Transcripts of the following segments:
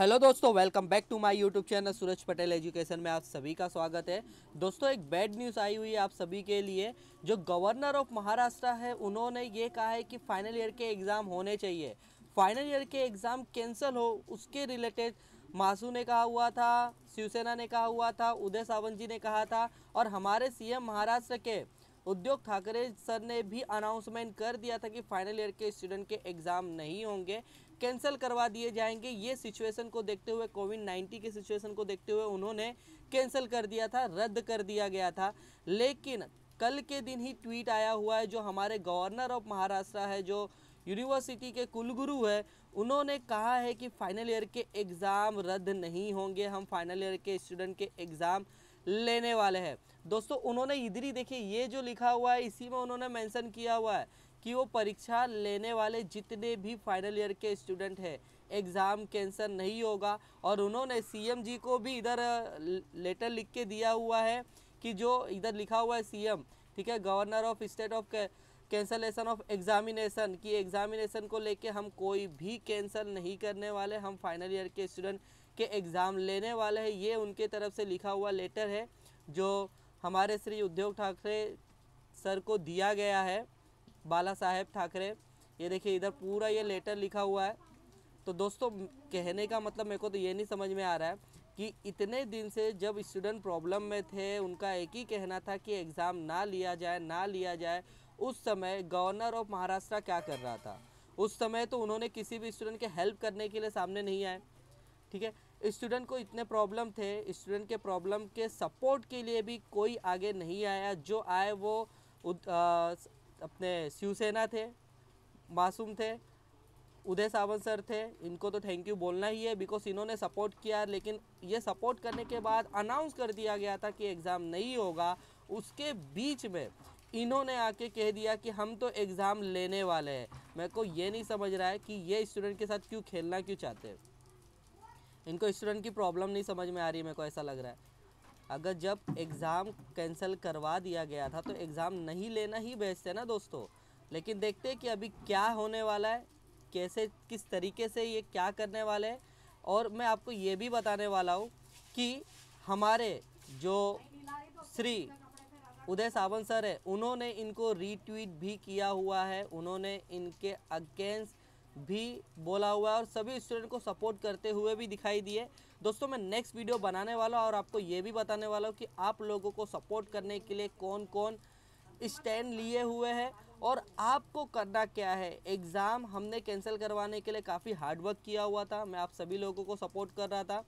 hello दोस्तों welcome back to my YouTube channel Suraj Patel education में आप सभी का स्वागत है दोस्तों एक बैड न्यूज़ आई हुई है आप सभी के लिए जो गवर्नर ऑफ महाराष्ट्र है उन्होंने ये कहा है कि फाइनल ईयर के एग्ज़ाम होने चाहिए फाइनल ईयर के एग्ज़ाम कैंसिल हो उसके रिलेटेड मासू ने कहा हुआ था शिवसेना ने कहा हुआ था उदय सावंत जी ने कहा था और हमारे सी महाराष्ट्र के उद्योग ठाकरे सर ने भी अनाउंसमेंट कर दिया था कि फाइनल ईयर के स्टूडेंट के एग्ज़ाम नहीं होंगे कैंसिल करवा दिए जाएंगे ये सिचुएशन को देखते हुए कोविड नाइन्टीन के सिचुएशन को देखते हुए उन्होंने कैंसिल कर दिया था रद्द कर दिया गया था लेकिन कल के दिन ही ट्वीट आया हुआ है जो हमारे गवर्नर ऑफ महाराष्ट्र है जो यूनिवर्सिटी के कुलगुरु है उन्होंने कहा है कि फाइनल ईयर के एग्ज़ाम रद्द नहीं होंगे हम फाइनल ईयर के स्टूडेंट के एग्ज़ाम लेने वाले हैं दोस्तों उन्होंने इधर ही देखिए ये जो लिखा हुआ है इसी में उन्होंने मेंशन किया हुआ है कि वो परीक्षा लेने वाले जितने भी फाइनल ईयर के स्टूडेंट हैं एग्ज़ाम कैंसर नहीं होगा और उन्होंने सीएम जी को भी इधर लेटर लिख के दिया हुआ है कि जो इधर लिखा हुआ है सीएम ठीक है governor of state of cancellation of examination कि एग्ज़ामिनेशन को लेके हम कोई भी कैंसल नहीं करने वाले हम फाइनल ईयर के स्टूडेंट के एग्ज़ाम लेने वाले हैं ये उनके तरफ से लिखा हुआ लेटर है जो हमारे श्री उद्योग ठाकरे सर को दिया गया है बाला साहेब ठाकरे ये देखिए इधर पूरा ये लेटर लिखा हुआ है तो दोस्तों कहने का मतलब मेरे को तो ये नहीं समझ में आ रहा है कि इतने दिन से जब स्टूडेंट प्रॉब्लम में थे उनका एक ही कहना था कि एग्ज़ाम ना लिया जाए ना लिया जाए उस समय गवर्नर ऑफ महाराष्ट्र क्या कर रहा था उस समय तो उन्होंने किसी भी स्टूडेंट के हेल्प करने के लिए सामने नहीं आए ठीक है स्टूडेंट को इतने प्रॉब्लम थे स्टूडेंट के प्रॉब्लम के सपोर्ट के लिए भी कोई आगे नहीं आया जो आए वो अपने शिवसेना थे मासूम थे उदय सावंत सर थे इनको तो थैंक यू बोलना ही है बिकॉज इन्होंने सपोर्ट किया लेकिन ये सपोर्ट करने के बाद अनाउंस कर दिया गया था कि एग्ज़ाम नहीं होगा उसके बीच में इन्होंने आके कह दिया कि हम तो एग्ज़ाम लेने वाले हैं मेरे को ये नहीं समझ रहा है कि ये स्टूडेंट के साथ क्यों खेलना क्यों चाहते हैं इनको स्टूडेंट की प्रॉब्लम नहीं समझ में आ रही है मेरे को ऐसा लग रहा है अगर जब एग्ज़ाम कैंसिल करवा दिया गया था तो एग्ज़ाम नहीं लेना ही बेस्ट है ना दोस्तों लेकिन देखते हैं कि अभी क्या होने वाला है कैसे किस तरीके से ये क्या करने वाले हैं और मैं आपको ये भी बताने वाला हूँ कि हमारे जो श्री उदय सावंत सर है उन्होंने इनको रीट्वीट भी किया हुआ है उन्होंने इनके अगेंस्ट भी बोला हुआ है और सभी स्टूडेंट को सपोर्ट करते हुए भी दिखाई दिए दोस्तों मैं नेक्स्ट वीडियो बनाने वाला हूँ और आपको ये भी बताने वाला हूँ कि आप लोगों को सपोर्ट करने के लिए कौन कौन स्टैंड लिए हुए हैं और आपको करना क्या है एग्ज़ाम हमने कैंसिल करवाने के लिए काफ़ी हार्डवर्क किया हुआ था मैं आप सभी लोगों को सपोर्ट कर रहा था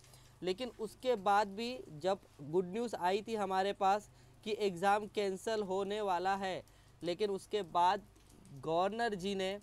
लेकिन उसके बाद भी जब गुड न्यूज़ आई थी हमारे पास कि एग्ज़ाम कैंसिल होने वाला है लेकिन उसके बाद गवर्नर जी ने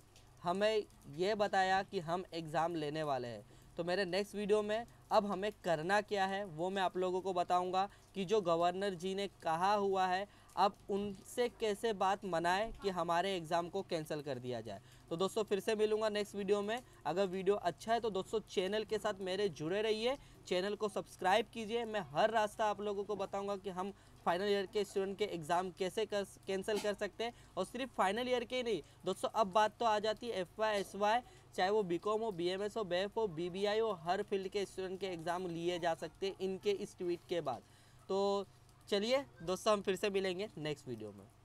हमें यह बताया कि हम एग्ज़ाम लेने वाले हैं तो मेरे नेक्स्ट वीडियो में अब हमें करना क्या है वो मैं आप लोगों को बताऊंगा कि जो गवर्नर जी ने कहा हुआ है अब उनसे कैसे बात मनाएं कि हमारे एग्ज़ाम को कैंसिल कर दिया जाए तो दोस्तों फिर से मिलूंगा नेक्स्ट वीडियो में अगर वीडियो अच्छा है तो दोस्तों चैनल के साथ मेरे जुड़े रहिए चैनल को सब्सक्राइब कीजिए मैं हर रास्ता आप लोगों को बताऊंगा कि हम फाइनल ईयर के स्टूडेंट के एग्ज़ाम कैसे कर कैंसिल कर सकते हैं और सिर्फ फाइनल ईयर के ही नहीं दोस्तों अब बात तो आ जाती है एफ वाई एस वाई चाहे वो कॉम हो एस हो बेफ हो आई हो हर फील्ड के स्टूडेंट के एग्ज़ाम लिए जा सकते हैं इनके इस ट्वीट के बाद तो चलिए दोस्तों हम फिर से मिलेंगे नेक्स्ट वीडियो में